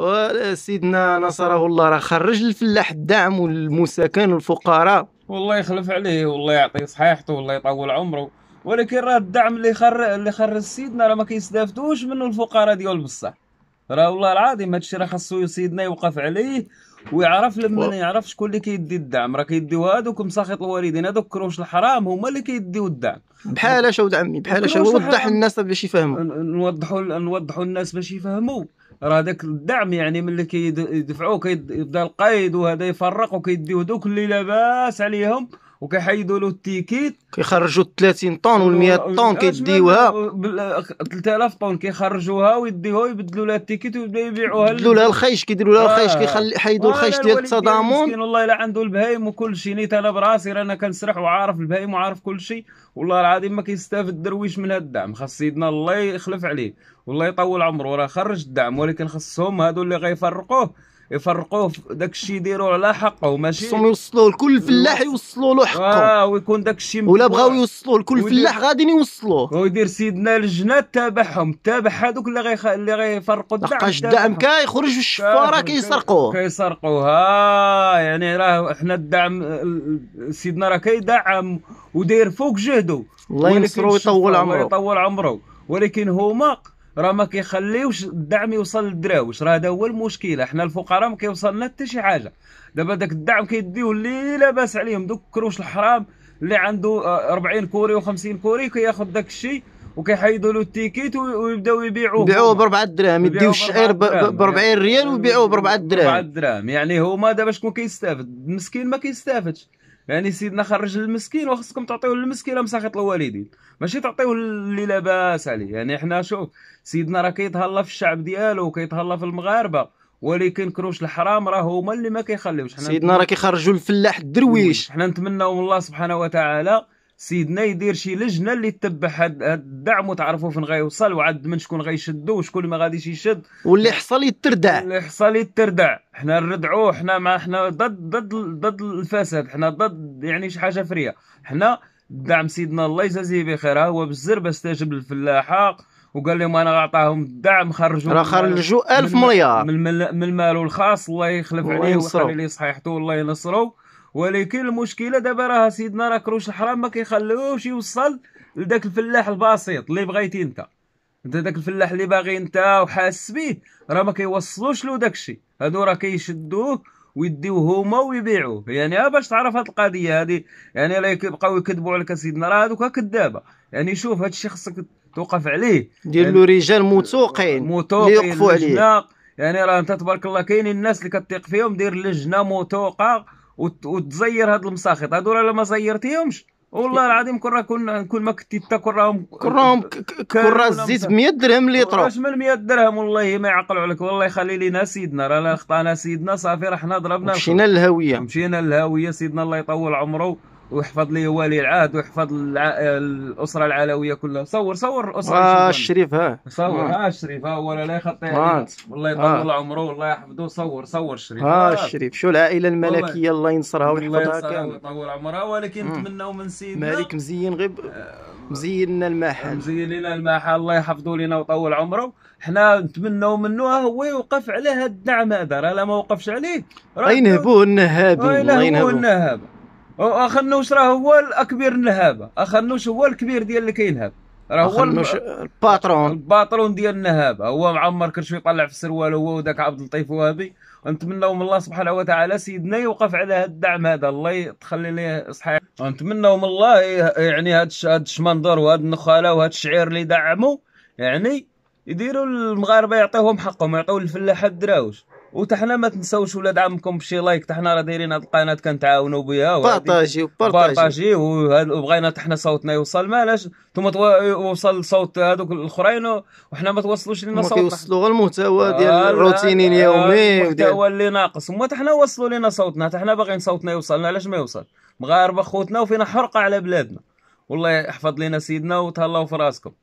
اي سيدنا نصره الله راه خرج الفلاح الدعم والمساكن والفقراء والله يخلف عليه والله يعطيه صحيحته والله يطول عمره ولكن راه الدعم اللي خر اللي خرج سيدنا راه ما كيستافدوش منه الفقراء ديال بصح راه والله العظيم هادشي راه خاصو سيدنا يوقف عليه ويعرف لما و... يعرف شكون اللي كيدي الدعم راه كيديو هادوك مساخط الوالدين هادوك كروش الحرام هما اللي كيديو الدعم بحال اش عمي بحال اش وضح الناس باش يفهموا نوضحوا نوضحوا الناس باش يفهموا راه داك الدعم يعني ملي كيدفعوه كيبدا القيد وهذا يفرق وكيديو دوك اللي لاباس عليهم وكيحيدوا له التيكيت كيخرجوا 30 طن وال 100 طن كيديوها 3000 طن كيخرجوها ويديوها ويبدلوا لها التيكيت ويبداو يبيعوها يبدلوا لها الخيش كيديروا لها الخيش آه. كيخلي آه، الخيش ديال التضامن مسكين والله الا عنده البهايم وكل شيء نيت انا براسي رانا كنسرح وعارف البهايم وعارف كل شيء والله العظيم ما كيستافد درويش من هذا الدعم خاص سيدنا الله يخلف عليه والله يطول عمره راه خرج الدعم ولكن خصهم هادو اللي غيفرقوه يفرقوه داك الشيء يديروه على حقه ماشي خصهم يوصلوا لكل فلاح يوصلوا له حقه اه ويكون داك الشيء ولا بغاو يوصلوا لكل فلاح غادي يوصلوه ويدير سيدنا للجنه تابعهم تابع هذوك اللي غي اللي غيفرقوا الدعم لقاش الدعم كيخرج الشفاره كيسرقوه كيسرقوه يعني راه حنا الدعم سيدنا راه كيدعم وداير فوق جهده الله ينصرو ويطول عمره ويطول عمره ولكن هما راه ما كيخليوش الدعم يوصل للدراويش راه هذا هو المشكله حنا الفقراء ما كيوصلنا حتى شي حاجه دابا داك الدعم كيديوه اللي لاباس عليهم دوك كروش الحرام اللي عنده 40 آه، كوري و50 كوري كياخذ داك الشيء وكيحيدوا له التيكيت ويبداو يبيعوه يبيعوه باربعه دراهم يديو الشعير ب 40 ريال ويبيعوه باربعه دراهم باربعه دراهم يعني هما دابا شكون كيستافد المسكين ما كيستافدش يعني سيدنا خرج للمسكين وخصكم تعطيوه للمسكين مساخط الوالدين ماشي تعطيوه اللي لاباس عليه يعني حنا شوف سيدنا راه كيتهلا في الشعب ديالو وكيتهلا في المغاربه ولكن كروش الحرام راه هما اللي ما كيخليوش حنا سيدنا راه كيخرجوا الفلاح الدرويش حنا نتمناو من الله سبحانه وتعالى سيدنا يدير شي لجنه اللي تتبع هاد الدعم وتعرفوا فين غيوصل وعد من شكون غيشدو وشكون ما غاديش يشد واللي حصل يتردع اللي حصل يتردع حنا نردعوه حنا مع حنا ضد ضد ضد الفساد حنا ضد يعني شي حاجه فريه حنا دعم سيدنا الله يجازيه بخير هو بالزربه استجب للفلاحه وقال لهم انا غعطاهم الدعم خرجوا راه خرجوا 1000 مليار من, المال الخاص الله يخلف عليه ويخلي ليه صحيحته والله ينصرو ولكن المشكله دابا راه سيدنا راه كروش الحرام ما كيخلوش يوصل لذاك الفلاح البسيط اللي بغيتي انت انت داك الفلاح اللي باغي انت وحاس بيه راه ما كيوصلوش له داكشي هادو راه كيشدوه ويديوه هما ويبيعوه يعني باش تعرف هاد القضيه هادي يعني راه يبقاو يكذبوا عليك سيدنا راه هادوك كذابه يعني شوف هادشي خصك توقف عليه دير يعني له رجال موثوقين اللي يوقفوا عليه يعني راه انت تبارك الله كاينين الناس اللي كتيق فيهم دير لجنه موثوقه وت... وتزير هاد المساخط هذول لو ما زيرتيهمش والله العظيم كره كنا كون ما كنتي تا كون كون راهم راهم كون راه الزيت ب 100 درهم ليطر واش من 100 درهم والله ما يعقلوا عليك والله يخلي لينا سيدنا راه خطانا سيدنا صافي راه حنا ضربنا مشينا للهويه مشينا للهويه سيدنا الله يطول عمره ويحفظ لي ولي العهد ويحفظ الع... الاسره العلويه كلها صور صور الاسره اه الشريف ها صور آه. ها الشريف ها ولا لا يخطي آه. والله يطول آه. عمره والله يحفظه صور صور الشريف اه الشريف شو العائله الملكيه الله ينصرها ويحفظها كامل ويطول عمرها ولكن نتمناو من سيدنا مالك مزين غير مزين لنا المحل مزين لنا المحل الله يحفظه لنا ويطول عمره حنا نتمنوا منه هو يوقف على هذا الدعم هذا راه لا ما وقفش عليه راه ينهبوه النهابين ينهبوه النهابي اخنوش راه هو الاكبر النهابه اخنوش هو الكبير ديال اللي كينهب راه هو الباترون الباترون ديال النهابه هو معمر كرشو يطلع في السروال هو وذاك عبد اللطيف وهبي ونتمنوا من الله سبحانه وتعالى سيدنا يوقف على هذا الدعم هذا الله يخلي ليه صحيح ونتمنوا من الله يعني هذا الشمنظر الشمندر وهاد النخاله وهذا الشعير اللي دعموا يعني يديروا المغاربه يعطيهم حقهم يعطيو الفلاحه الدراوش وتحنا ما تنساوش ولاد عمكم بشي لايك تحنا راه دايرين هاد القناه كنتعاونوا بها بارطاجيو بارطاجيو وبغينا تحنا صوتنا يوصل مالاش انتم يوصل صوت هذوك الاخرين وحنا ما توصلوش لنا صوتنا كيوصلوا غير المحتوى آه، ديال الروتين اليومي المحتوى اللي ناقص هما تحنا وصلوا لنا صوتنا تحنا باغيين صوتنا يوصلنا علاش ما يوصل مغاربه خوتنا وفينا حرقه على بلادنا والله يحفظ لنا سيدنا وتهلاو في راسكم